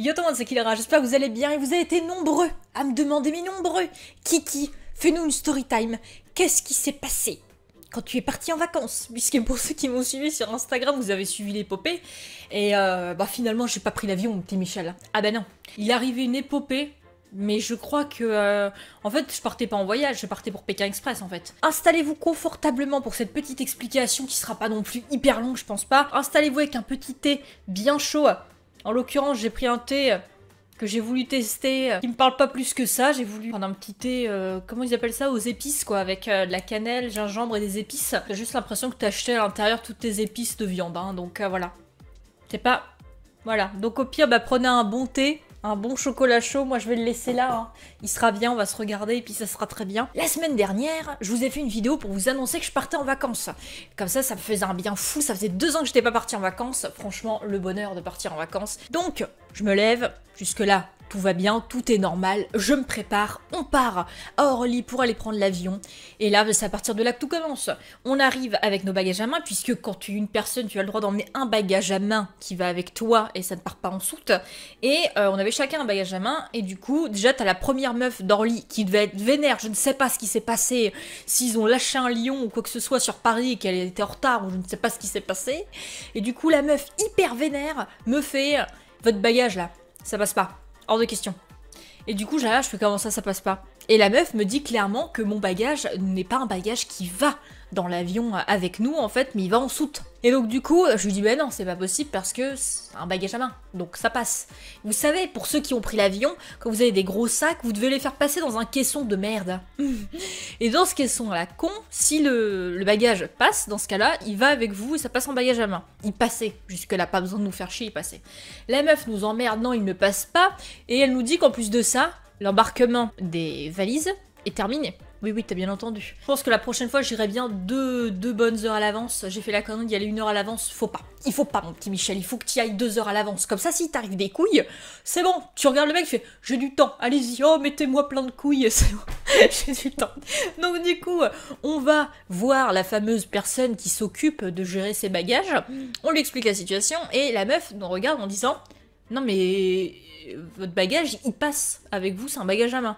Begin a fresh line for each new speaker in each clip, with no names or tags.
Yo tout le monde, c'est j'espère que vous allez bien et vous avez été nombreux à me demander, mais nombreux Kiki, fais-nous une story time, qu'est-ce qui s'est passé quand tu es parti en vacances Puisque pour ceux qui m'ont suivi sur Instagram, vous avez suivi l'épopée, et euh, bah finalement j'ai pas pris l'avion mon petit Michel. Ah ben non, il est arrivé une épopée, mais je crois que... Euh, en fait, je partais pas en voyage, je partais pour Pékin Express en fait. Installez-vous confortablement pour cette petite explication qui sera pas non plus hyper longue, je pense pas. Installez-vous avec un petit thé bien chaud en l'occurrence, j'ai pris un thé euh, que j'ai voulu tester, euh, qui me parle pas plus que ça. J'ai voulu prendre un petit thé, euh, comment ils appellent ça, aux épices quoi, avec de la cannelle, gingembre et des épices. J'ai juste l'impression que t'achetais à l'intérieur toutes tes épices de viande, hein, donc voilà. C'est pas... Voilà, donc au pire, bah, prenez un bon thé, un bon chocolat chaud, moi je vais le laisser là. Hein. Il sera bien, on va se regarder et puis ça sera très bien. La semaine dernière, je vous ai fait une vidéo pour vous annoncer que je partais en vacances. Comme ça, ça me faisait un bien fou. Ça faisait deux ans que j'étais pas partie en vacances. Franchement, le bonheur de partir en vacances. Donc, je me lève. Jusque là, tout va bien, tout est normal, je me prépare, on part à oh, Orly pour aller prendre l'avion. Et là, c'est à partir de là que tout commence. On arrive avec nos bagages à main, puisque quand tu es une personne, tu as le droit d'emmener un bagage à main qui va avec toi et ça ne part pas en soute. Et euh, on avait chacun un bagage à main, et du coup, déjà, t'as la première meuf d'Orly qui devait être vénère, je ne sais pas ce qui s'est passé, s'ils ont lâché un lion ou quoi que ce soit sur Paris et qu'elle était en retard, ou je ne sais pas ce qui s'est passé. Et du coup, la meuf hyper vénère me fait euh, votre bagage là, ça passe pas. Hors de question. Et du coup, là, je fais comment ça, ça passe pas et la meuf me dit clairement que mon bagage n'est pas un bagage qui va dans l'avion avec nous en fait, mais il va en soute. Et donc du coup, je lui dis ben non, c'est pas possible parce que c'est un bagage à main, donc ça passe. Vous savez, pour ceux qui ont pris l'avion, quand vous avez des gros sacs, vous devez les faire passer dans un caisson de merde. et dans ce caisson là la con, si le, bagage passe, dans ce cas-là, il va avec vous et ça passe en bagage à main. Il passait, jusque-là, pas besoin de nous faire chier, il passait. La meuf nous emmerde, non, il ne passe pas, et elle nous dit qu'en plus de ça, l'embarquement des valises est terminé. Oui, oui, t'as bien entendu. Je pense que la prochaine fois, j'irai bien deux, bonnes heures à l'avance. J'ai fait la connerie d'y aller une heure à l'avance. Faut pas. Il faut pas, mon petit Michel. Il faut que t'y ailles deux heures à l'avance. Comme ça, si t'arrives des couilles, c'est bon. Tu regardes le mec, il fais J'ai du temps. Allez-y. Oh, mettez-moi plein de couilles. C'est bon. J'ai du temps. Donc, du coup, on va voir la fameuse personne qui s'occupe de gérer ses bagages. On lui explique la situation. Et la meuf nous regarde en disant non, mais euh, votre bagage, il passe avec vous, c'est un bagage à main.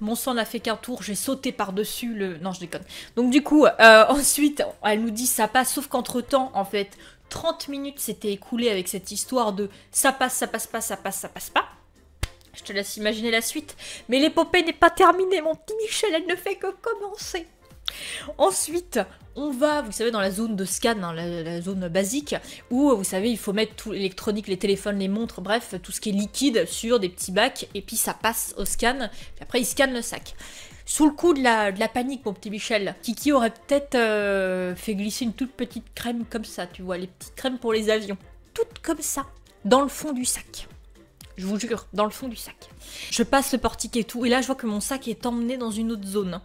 Mon sang n'a fait qu'un tour, j'ai sauté par-dessus le... Non, je déconne. Donc du coup, euh, ensuite, elle nous dit ça passe, sauf qu'entre-temps, en fait, 30 minutes s'étaient écoulées avec cette histoire de ça passe, ça passe pas, ça passe, ça passe pas. Je te laisse imaginer la suite. Mais l'épopée n'est pas terminée, mon petit Michel, elle ne fait que commencer. Ensuite, on va, vous savez, dans la zone de scan, dans hein, la, zone basique, où, vous savez, il faut mettre tout l'électronique, les téléphones, les montres, bref, tout ce qui est liquide sur des petits bacs, et puis ça passe au scan, après ils scannent le sac. Sous le coup de la, panique, mon petit Michel, Kiki aurait peut-être euh, fait glisser une toute petite crème comme ça, tu vois, les petites crèmes pour les avions. Toutes comme ça, dans le fond du sac. Je vous jure, dans le fond du sac. Je passe le portique et tout, et là je vois que mon sac est emmené dans une autre zone.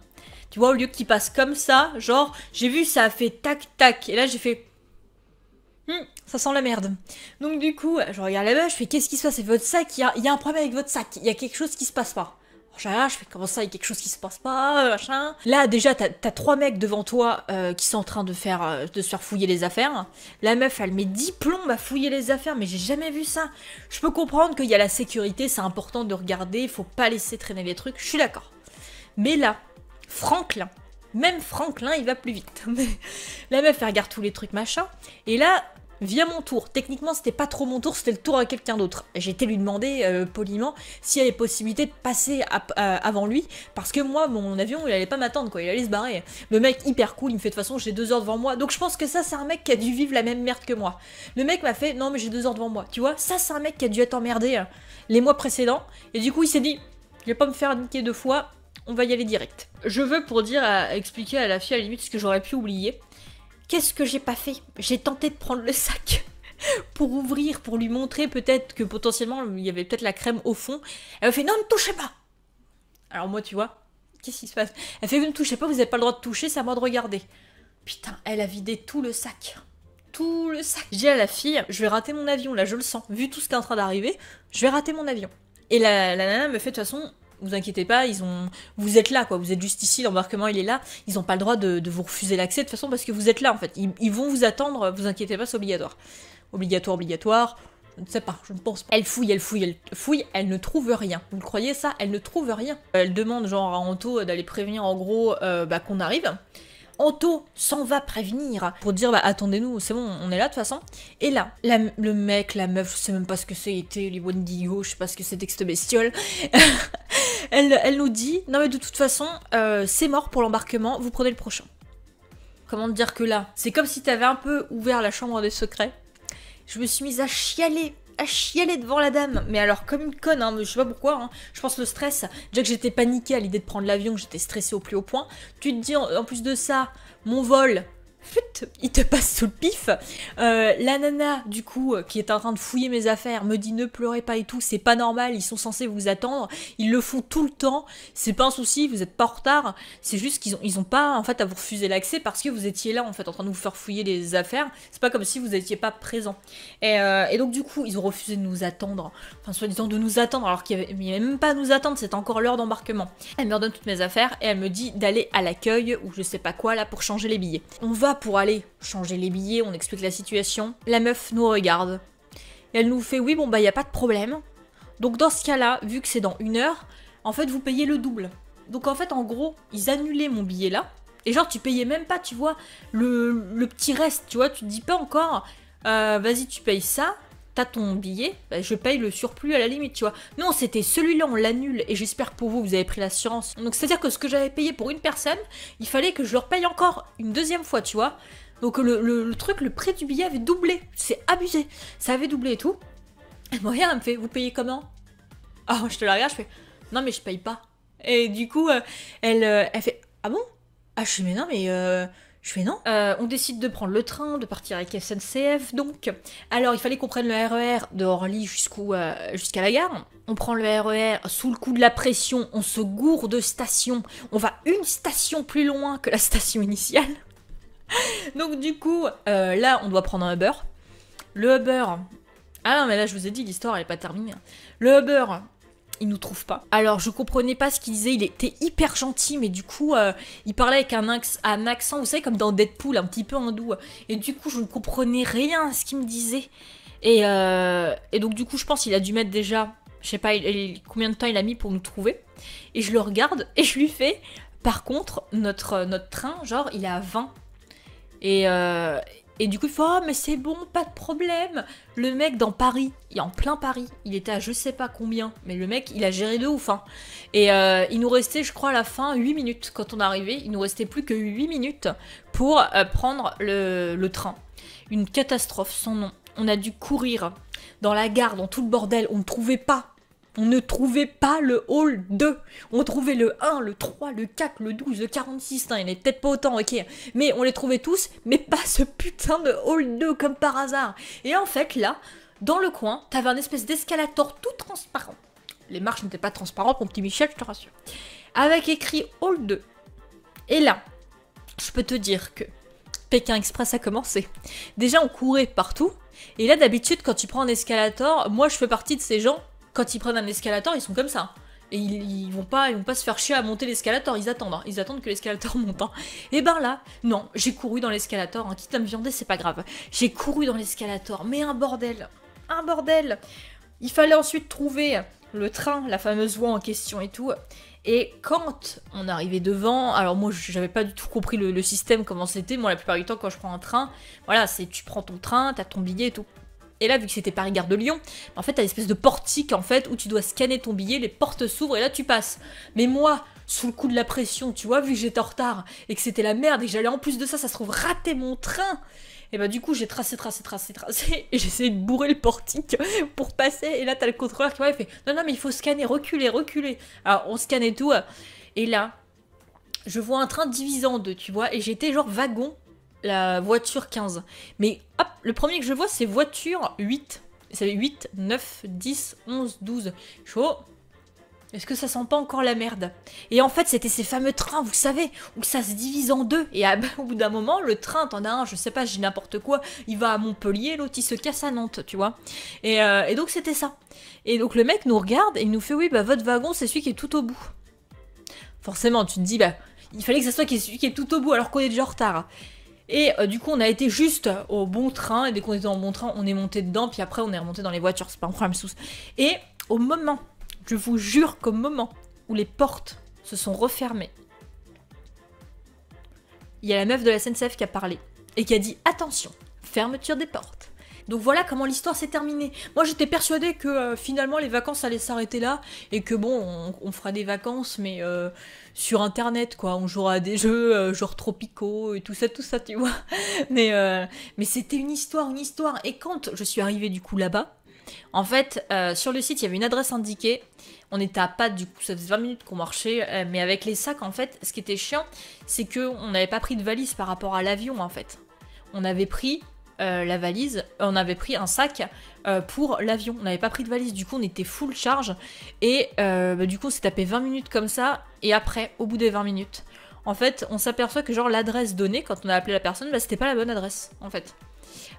Tu vois, au lieu qu'il passe comme ça, genre, j'ai vu, ça a fait tac-tac. Et là, j'ai fait... Hmm, ça sent la merde. Donc du coup, je regarde la meuf je fais, qu'est-ce qui se passe avec votre sac il y, a, un problème avec votre sac, il y a quelque chose qui se passe pas. Oh, je fais comment ça, il y a quelque chose qui se passe pas, euh, machin. Là, déjà, t'as trois mecs devant toi euh, qui sont en train de, faire, euh, de se faire fouiller les affaires. La meuf, elle met 10 plombes à fouiller les affaires, mais j'ai jamais vu ça. Je peux comprendre qu'il y a la sécurité, c'est important de regarder, faut pas laisser traîner les trucs, je suis d'accord. Mais là, Franklin. Même Franklin, il va plus vite. la meuf, elle regarde tous les trucs, machin. Et là, vient mon tour. Techniquement, c'était pas trop mon tour, c'était le tour à quelqu'un d'autre. J'ai été lui demander euh, poliment s'il y avait possibilité de passer euh, avant lui, parce que moi, mon avion, il allait pas m'attendre, quoi. Il allait se barrer. Le mec, hyper cool, il me fait de toute façon, j'ai deux heures devant moi. Donc je pense que ça, c'est un mec qui a dû vivre la même merde que moi. Le mec m'a fait, non, mais j'ai deux heures devant moi. Tu vois, ça, c'est un mec qui a dû être emmerdé hein, les mois précédents. Et du coup, il s'est dit, je vais pas me faire niquer deux fois, on va y aller direct. Je veux pour dire, expliquer à la fille à la limite ce que j'aurais pu oublier. Qu'est-ce que j'ai pas fait J'ai tenté de prendre le sac pour ouvrir, pour lui montrer peut-être que potentiellement il y avait peut-être la crème au fond. Elle me fait non, ne touchez pas Alors moi, tu vois, qu'est-ce qui se passe Elle fait vous ne touchez pas, vous n'avez pas le droit de toucher, c'est à moi de regarder. Putain, elle a vidé tout le sac. Tout le sac. J'ai dis à la fille, je vais rater mon avion, là je le sens. Vu tout ce qui est en train d'arriver, je vais rater mon avion. Et la nana me fait de toute façon, vous inquiétez pas, ils ont, vous êtes là, quoi. Vous êtes juste ici, l'embarquement il est là. Ils ont pas le droit de, vous refuser l'accès de toute façon parce que vous êtes là en fait. Ils, vont vous attendre, vous inquiétez pas, c'est obligatoire. Obligatoire, obligatoire. Je ne sais pas, je ne pense pas. Elle fouille, elle fouille, elle fouille, elle ne trouve rien. Vous le croyez ça Elle ne trouve rien. Elle demande genre à Anto d'aller prévenir en gros euh, bah, qu'on arrive. Anto s'en va prévenir pour dire bah, attendez-nous, c'est bon, on est là de toute façon. Et là, le mec, la meuf, je sais même pas ce que c'était, les Wendigo, je sais pas ce que c'était que cette bestiole. Elle, nous dit Non, mais de toute façon, euh, c'est mort pour l'embarquement, vous prenez le prochain. Comment te dire que là C'est comme si t'avais un peu ouvert la chambre des secrets. Je me suis mise à chialer à chialer devant la dame. Mais alors, comme une conne, hein, je sais pas pourquoi, hein. je pense le stress. Déjà que j'étais paniquée à l'idée de prendre l'avion, que j'étais stressée au plus haut point. Tu te dis, en plus de ça, mon vol, Putain, il te passe sous le pif. Euh, la nana, du coup, euh, qui est en train de fouiller mes affaires, me dit ne pleurez pas et tout, c'est pas normal, ils sont censés vous attendre, ils le font tout le temps, c'est pas un souci, vous êtes pas en retard, c'est juste qu'ils ont, ils ont pas en fait à vous refuser l'accès parce que vous étiez là en fait en train de vous faire fouiller les affaires, c'est pas comme si vous étiez pas présent. Et, euh, donc du coup, ils ont refusé de nous attendre, enfin soi-disant de nous attendre alors qu'il y, avait, même pas à nous attendre, c'est encore l'heure d'embarquement. Elle me redonne toutes mes affaires et elle me dit d'aller à l'accueil ou je sais pas quoi là pour changer les billets. On va pour aller changer les billets, on explique la situation. La meuf nous regarde. elle nous fait oui, bon bah il n'y a pas de problème. Donc dans ce cas-là, vu que c'est dans une heure, en fait vous payez le double. Donc en fait en gros, ils annulaient mon billet là. Et genre tu payais même pas, tu vois, le, petit reste, tu vois, tu te dis pas encore, euh, vas-y tu payes ça, ton billet, bah, je paye le surplus à la limite, tu vois. Non, c'était celui-là, on l'annule, et j'espère pour vous, vous avez pris l'assurance. Donc c'est-à-dire que ce que j'avais payé pour une personne, il fallait que je leur paye encore une deuxième fois, tu vois. Donc le, le, le truc, le prix du billet avait doublé, c'est abusé, ça avait doublé et tout. Et moi, rien, elle me fait, vous payez comment Ah, je te la regarde, je fais, non mais je paye pas. Et du coup, euh, elle, euh, elle fait, ah bon Ah, je suis, mais non, mais... Euh, je fais non. Euh, on décide de prendre le train, de partir avec SNCF, donc. Alors, il fallait qu'on prenne le RER e de Orly euh, jusqu'à la gare. On prend le RER e sous le coup de la pression, on se gourde de station. On va une station plus loin que la station initiale. donc, du coup, euh, là, on doit prendre un Uber. Le Uber. Ah non, mais là, je vous ai dit, l'histoire, elle n'est pas terminée. Le Uber, il nous trouve pas. Alors je comprenais pas ce qu'il disait, il était hyper gentil, mais du coup euh, il parlait avec un, un, accent, vous savez, comme dans Deadpool, un petit peu hindou. Et du coup je ne comprenais rien à ce qu'il me disait. Et, euh, donc du coup je pense qu'il a dû mettre déjà, je sais pas combien de temps il a mis pour nous trouver. Et je le regarde et je lui fais, par contre notre, euh, notre train, genre il est à 20. Et, euh, et du coup, il fait Oh, mais c'est bon, pas de problème. Le mec dans Paris, il est en plein Paris, il était à je sais pas combien, mais le mec, il a géré de ouf. Hein. Et euh, il nous restait, je crois, à la fin 8 minutes quand on est arrivé. Il nous restait plus que 8 minutes pour euh, prendre le, le train. Une catastrophe sans nom. On a dû courir dans la gare, dans tout le bordel. On ne trouvait pas on ne trouvait pas le hall 2. On trouvait le 1, le 3, le 4, le 12, le 46. il n'est peut-être pas autant, ok. Mais on les trouvait tous, mais pas ce putain de hall 2 comme par hasard. Et en fait, là, dans le coin, t'avais un espèce d'escalator tout transparent. Les marches n'étaient pas transparentes, mon petit Michel, je te rassure. Avec écrit hall 2. Et là, je peux te dire que Pékin Express a commencé. Déjà, on courait partout. Et là, d'habitude, quand tu prends un escalator, moi, je fais partie de ces gens quand ils prennent un escalator, ils sont comme ça. Et ils, vont pas, ils vont pas se faire chier à monter l'escalator, ils attendent, hein. ils attendent que l'escalator monte. Et hein. eh ben là, non, j'ai couru dans l'escalator, hein, quitte à me viander, c'est pas grave. J'ai couru dans l'escalator, mais un bordel, un bordel. Il fallait ensuite trouver le train, la fameuse voie en question et tout. Et quand on arrivait devant, alors moi j'avais pas du tout compris le, le système, comment c'était. Moi la plupart du temps quand je prends un train, voilà, c'est tu prends ton train, t'as ton billet et tout. Et là, vu que c'était Paris-Gare de Lyon, en fait, t'as espèce de portique, en fait, où tu dois scanner ton billet, les portes s'ouvrent et là, tu passes. Mais moi, sous le coup de la pression, tu vois, vu que j'étais en retard et que c'était la merde et que j'allais en plus de ça, ça se trouve, rater mon train et bah du coup j'ai tracé, tracé, tracé, tracé, et j'ai essayé de bourrer le portique pour passer, et là t'as le contrôleur qui m'a fait « Non, non, mais il faut scanner, reculer, reculer !» Alors on scanne tout, et là, je vois un train divisé en deux, tu vois, et j'étais genre wagon la voiture 15. Mais hop, le premier que je vois, c'est voiture 8. C'est 8, 9, 10, 11, 12. Chaud. Est-ce que ça sent pas encore la merde Et en fait, c'était ces fameux trains, vous savez, où ça se divise en deux. Et à, au bout d'un moment, le train, t'en as un, je sais pas, j'ai n'importe quoi, il va à Montpellier, l'autre il se casse à Nantes, tu vois. Euh, et, donc c'était ça. Et donc le mec nous regarde et il nous fait Oui, bah votre wagon, c'est celui qui est tout au bout. Forcément, tu te dis Bah, il fallait que ça soit celui qui est tout au bout alors qu'on est déjà en retard. Et euh, du coup, on a été juste au bon train. Et dès qu'on était au bon train, on est monté dedans. Puis après, on est remonté dans les voitures. C'est pas un problème sous. Et au moment, je vous jure qu'au moment où les portes se sont refermées, il y a la meuf de la SNCF qui a parlé et qui a dit attention, fermeture des portes. Donc voilà comment l'histoire s'est terminée. Moi j'étais persuadée que euh, finalement les vacances allaient s'arrêter là et que bon, on, fera des vacances mais euh, sur internet quoi, on jouera à des jeux euh, genre tropicaux et tout ça, tout ça, tu vois. Mais, mais c'était une histoire, une histoire. Et quand je suis arrivée du coup là-bas, en fait, sur le site, il y avait une adresse indiquée. On était à pas du coup, ça faisait 20 minutes qu'on marchait. mais avec les sacs, en fait, ce qui était chiant, c'est qu'on n'avait pas pris de valise par rapport à l'avion, en fait. On avait pris euh, la valise, on avait pris un sac euh, pour l'avion. On n'avait pas pris de valise, du coup on était full charge. Et euh, bah, du coup on s'est tapé 20 minutes comme ça, et après, au bout des 20 minutes, en fait, on s'aperçoit que genre l'adresse donnée, quand on a appelé la personne, bah, c'était pas la bonne adresse, en fait.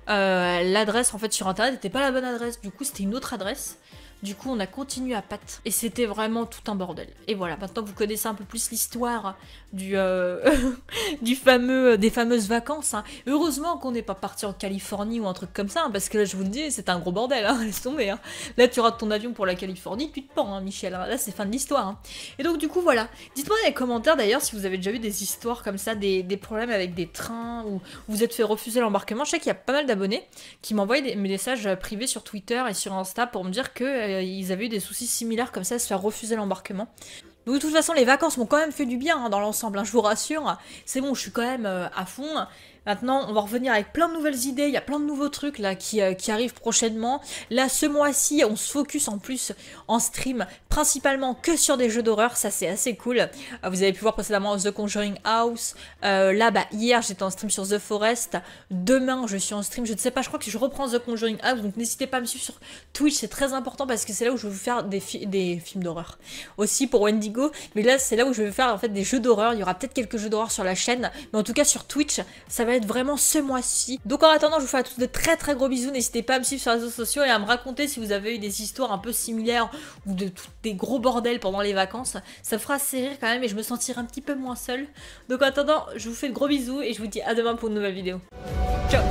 l'adresse en fait sur internet n'était pas la bonne adresse, du coup c'était une autre adresse. Du coup, on a continué à patte. Et c'était vraiment tout un bordel. Et voilà, maintenant vous connaissez un peu plus l'histoire du, euh, du fameux, euh, des fameuses vacances. Hein, heureusement qu'on n'est pas parti en Californie ou un truc comme ça, hein, parce que là, je vous le dis, c'est un gros bordel. Hein, laisse tomber. Hein. Là, tu rates ton avion pour la Californie, tu te pends, Michel. Là, c'est fin de l'histoire. Et donc, du coup, voilà. Dites-moi dans les commentaires d'ailleurs si vous avez déjà vu des histoires comme ça, des, des problèmes avec des trains, ou vous êtes fait refuser l'embarquement. Je sais qu'il y a pas mal d'abonnés qui m'envoient des messages privés sur Twitter et sur Insta pour me dire que euh, euh, ils avaient eu des soucis similaires comme ça, se faire refuser l'embarquement. Donc de toute façon, les vacances m'ont quand même fait du bien hein, dans l'ensemble, hein, je vous rassure. C'est bon, je suis quand même euh, à fond. Maintenant, on va revenir avec plein de nouvelles idées, il y a plein de nouveaux trucs là euh, qui, arrivent prochainement. Là, ce mois-ci, on se focus en plus en stream principalement que sur des jeux d'horreur, ça c'est assez cool. Euh, vous avez pu voir précédemment The Conjuring House. Euh, là, bah, hier, j'étais en stream sur The Forest. Demain, je suis en stream, je ne sais pas, je crois que je reprends The Conjuring House, donc n'hésitez pas à me suivre sur Twitch, c'est très important parce que c'est là où je vais vous faire des, des films d'horreur. Aussi pour Wendigo, mais là, c'est là où je vais faire en fait des jeux d'horreur. Il y aura peut-être quelques jeux d'horreur sur la chaîne, mais en tout cas sur Twitch, ça va être vraiment ce mois-ci. Donc en attendant, je vous fais à tous de très très gros bisous. N'hésitez pas à me suivre sur les réseaux sociaux et à me raconter si vous avez eu des histoires un peu similaires ou de, des gros bordels pendant les vacances. Ça fera assez rire quand même et je me sentirai un petit peu moins seule. Donc en attendant, je vous fais de gros bisous et je vous dis à demain pour une nouvelle vidéo. Ciao